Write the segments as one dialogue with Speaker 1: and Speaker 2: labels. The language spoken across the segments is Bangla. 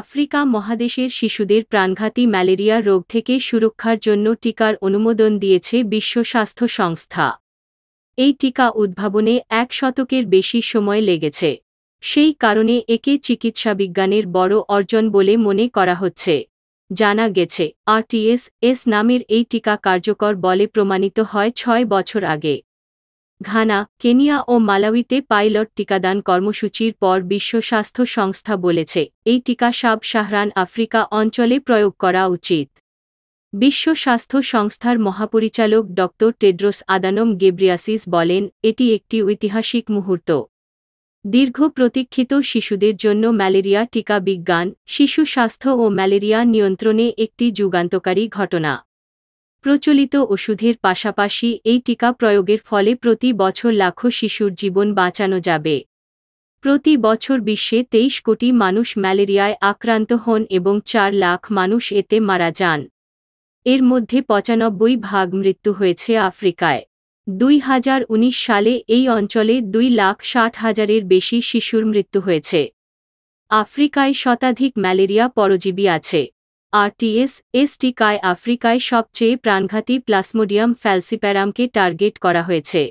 Speaker 1: আফ্রিকা মহাদেশের শিশুদের প্রাণঘাতী ম্যালেরিয়া রোগ থেকে সুরক্ষার জন্য টিকার অনুমোদন দিয়েছে বিশ্ব স্বাস্থ্য সংস্থা এই টিকা উদ্ভাবনে এক শতকের বেশি সময় লেগেছে সেই কারণে একে চিকিৎসা বিজ্ঞানের বড় অর্জন বলে মনে করা হচ্ছে জানা গেছে আরটিএস এস নামের এই টিকা কার্যকর বলে প্রমাণিত হয় ছয় বছর আগে ঘানা কেনিয়া ও মালাউইতে পাইলট টিকাদান কর্মসূচির পর বিশ্ব স্বাস্থ্য সংস্থা বলেছে এই টিকা সাব সাহরান আফ্রিকা অঞ্চলে প্রয়োগ করা উচিত বিশ্ব স্বাস্থ্য সংস্থার মহাপরিচালক ড টেড্রোস আদানম গেব্রিয়াসিস বলেন এটি একটি ঐতিহাসিক মুহূর্ত দীর্ঘ প্রতীক্ষিত শিশুদের জন্য ম্যালেরিয়া টিকা বিজ্ঞান শিশু স্বাস্থ্য ও ম্যালেরিয়া নিয়ন্ত্রণে একটি যুগান্তকারী ঘটনা প্রচলিত ওষুধের পাশাপাশি এই টিকা প্রয়োগের ফলে প্রতি বছর লাখো শিশুর জীবন বাঁচানো যাবে প্রতি বছর বিশ্বে তেইশ কোটি মানুষ ম্যালেরিয়ায় আক্রান্ত হন এবং চার লাখ মানুষ এতে মারা যান এর মধ্যে পঁচানব্বই ভাগ মৃত্যু হয়েছে আফ্রিকায় দুই সালে এই অঞ্চলে দুই লাখ ষাট হাজারের বেশি শিশুর মৃত্যু হয়েছে আফ্রিকায় শতাধিক ম্যালেরিয়া পরজীবী আছে আরটিএস এস টিকায় আফ্রিকায় সবচেয়ে প্রাণঘাতী প্লাসমোডিয়াম ফ্যালসিপ্যারামকে টার্গেট করা হয়েছে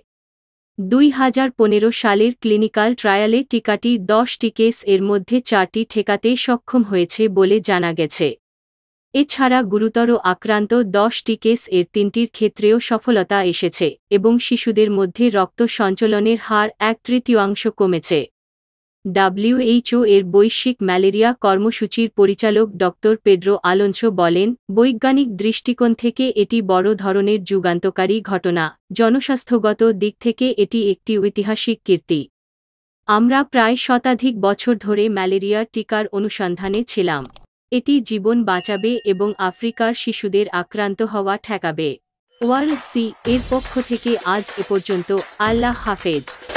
Speaker 1: দুই হাজার পনেরো সালের ক্লিনিক্যাল ট্রায়ালে টিকাটি দশটি কেস এর মধ্যে চারটি ঠেকাতে সক্ষম হয়েছে বলে জানা গেছে এছাড়া গুরুতর আক্রান্ত দশটি কেস এর তিনটির ক্ষেত্রেও সফলতা এসেছে এবং শিশুদের মধ্যে রক্ত সঞ্চলনের হার এক তৃতীয়াংশ কমেছে ডাব্লিউএইচও এর বৈশ্বিক ম্যালেরিয়া কর্মসূচির পরিচালক ড পেড্রো আলোনসো বলেন বৈজ্ঞানিক দৃষ্টিকোণ থেকে এটি বড় ধরনের যুগান্তকারী ঘটনা জনস্বাস্থ্যগত দিক থেকে এটি একটি ঐতিহাসিক কীর্তি আমরা প্রায় শতাধিক বছর ধরে ম্যালেরিয়ার টিকার অনুসন্ধানে ছিলাম এটি জীবন বাঁচাবে এবং আফ্রিকার শিশুদের আক্রান্ত হওয়া ঠেকাবে ওয়ার্ল্ড সি এর পক্ষ থেকে আজ এ পর্যন্ত আল্লাহ হাফেজ